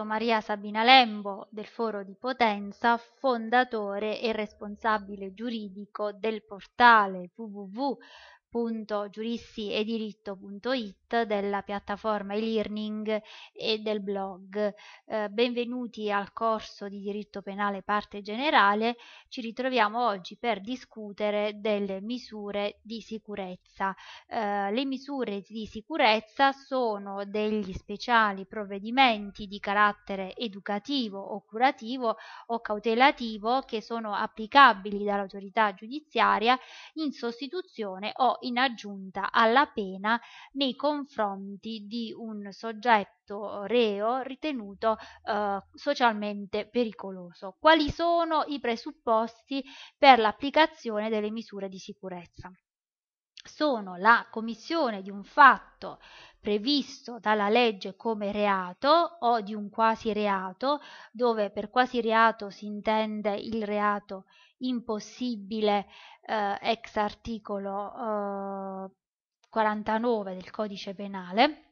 stato Maria Sabina Lembo del Foro di Potenza, fondatore e responsabile giuridico del portale www Punto www.giuristiediritto.it della piattaforma e-learning e del blog. Eh, benvenuti al corso di diritto penale parte generale. Ci ritroviamo oggi per discutere delle misure di sicurezza. Eh, le misure di sicurezza sono degli speciali provvedimenti di carattere educativo o curativo o cautelativo che sono applicabili dall'autorità giudiziaria in sostituzione o in aggiunta alla pena nei confronti di un soggetto reo ritenuto eh, socialmente pericoloso. Quali sono i presupposti per l'applicazione delle misure di sicurezza? sono la commissione di un fatto previsto dalla legge come reato o di un quasi reato, dove per quasi reato si intende il reato impossibile eh, ex articolo eh, 49 del codice penale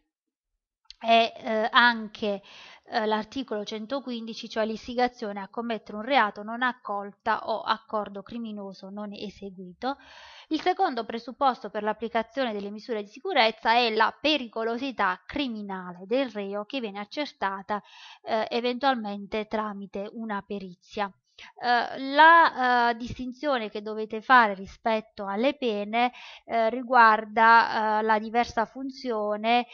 è eh, anche eh, l'articolo 115, cioè l'istigazione a commettere un reato non accolta o accordo criminoso non eseguito. Il secondo presupposto per l'applicazione delle misure di sicurezza è la pericolosità criminale del reo che viene accertata eh, eventualmente tramite una perizia. Eh, la eh, distinzione che dovete fare rispetto alle pene eh, riguarda la diversa funzione,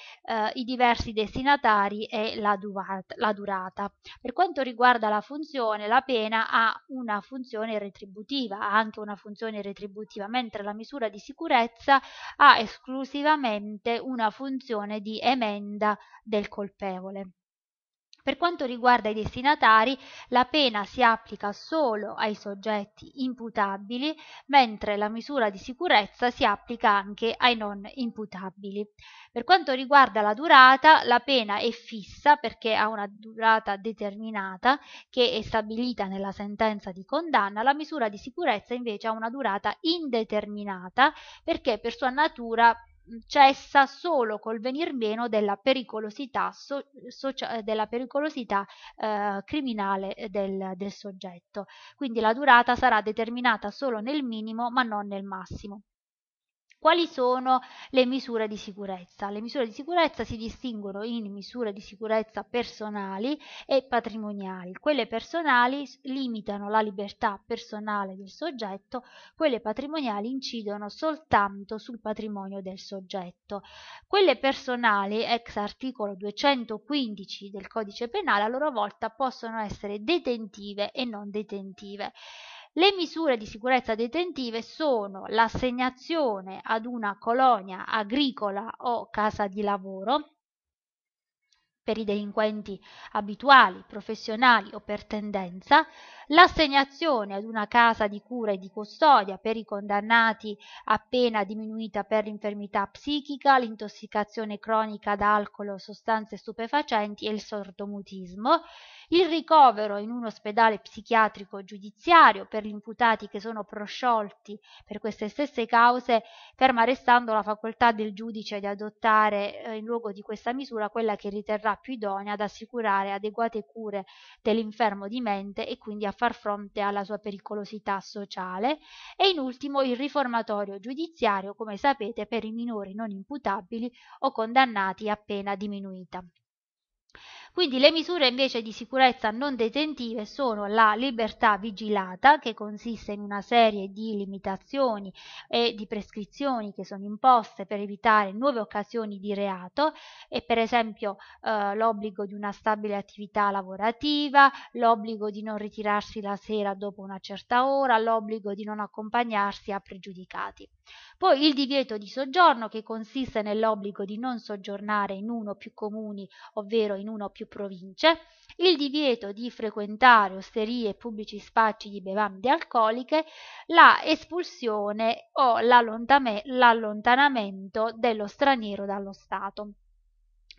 i diversi destinatari e la, durata, la durata. Per quanto riguarda la funzione, la pena ha una funzione retributiva, ha anche una funzione retributiva, mentre la misura di sicurezza ha esclusivamente una funzione di emenda del colpevole. Per quanto riguarda i destinatari, la pena si applica solo ai soggetti imputabili, mentre la misura di sicurezza si applica anche ai non imputabili. Per quanto riguarda la durata, la pena è fissa perché ha una durata determinata che è stabilita nella sentenza di condanna, la misura di sicurezza invece ha una durata indeterminata perché per sua natura Mhmm, cessa solo col venir meno della pericolosità, so, socia, eh, della pericolosità eh, criminale eh, del, del soggetto. Quindi la durata sarà determinata solo nel minimo ma non nel massimo. Quali sono le misure di sicurezza? Le misure di sicurezza si distinguono in misure di sicurezza personali e patrimoniali. Quelle personali limitano la libertà personale del soggetto, quelle patrimoniali incidono soltanto sul patrimonio del soggetto. Quelle personali, ex articolo 215 del codice penale, a loro volta possono essere detentive e non detentive. Le misure di sicurezza detentive sono l'assegnazione ad una colonia agricola o casa di lavoro per i delinquenti abituali, professionali o per tendenza, l'assegnazione ad una casa di cura e di custodia per i condannati appena diminuita per l'infermità psichica, l'intossicazione cronica da alcol o sostanze stupefacenti e il sordomutismo, il ricovero in un ospedale psichiatrico giudiziario per gli imputati che sono prosciolti per queste stesse cause, ferma restando la facoltà del giudice di adottare eh, in luogo di questa misura quella che riterrà sarà più idonea ad assicurare adeguate cure dell'infermo di mente e quindi a far fronte alla sua pericolosità sociale e in ultimo il riformatorio giudiziario come sapete per i minori non imputabili o condannati a pena diminuita quindi le misure invece di sicurezza non detentive sono la libertà vigilata che consiste in una serie di limitazioni e di prescrizioni che sono imposte per evitare nuove occasioni di reato e per esempio eh, l'obbligo di una stabile attività lavorativa, l'obbligo di non ritirarsi la sera dopo una certa ora, l'obbligo di non accompagnarsi a pregiudicati. Poi il divieto di soggiorno che consiste nell'obbligo di non soggiornare in uno o più comuni, ovvero in uno o più più province, il divieto di frequentare osterie e pubblici spazi di bevande alcoliche, la espulsione o l'allontanamento dello straniero dallo Stato.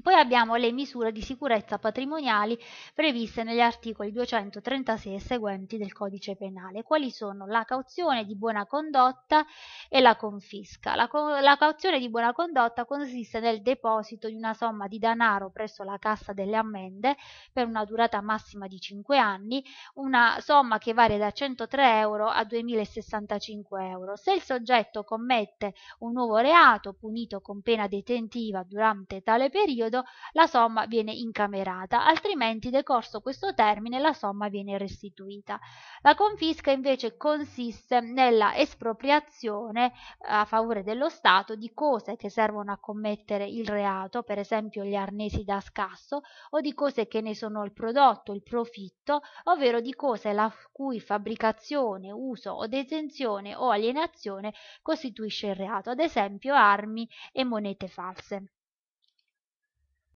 Poi abbiamo le misure di sicurezza patrimoniali previste negli articoli 236 e seguenti del codice penale, quali sono la cauzione di buona condotta e la confisca. La, co- la, cauzione di buona condotta consiste nel deposito di una somma di denaro presso la cassa delle ammende per una durata massima di 5 anni, una somma che varia da 103 euro a 2065 euro. Se il soggetto commette un nuovo reato punito con pena detentiva durante tale periodo, periodo la somma viene incamerata, altrimenti decorso questo termine la somma viene restituita. La confisca invece consiste nella espropriazione eh, a favore dello Stato di cose che servono a commettere il reato, per esempio gli arnesi da scasso, o di cose che ne sono il prodotto, il profitto, ovvero di cose la cui fabbricazione, uso o detenzione o alienazione costituisce il reato, ad esempio armi e monete false.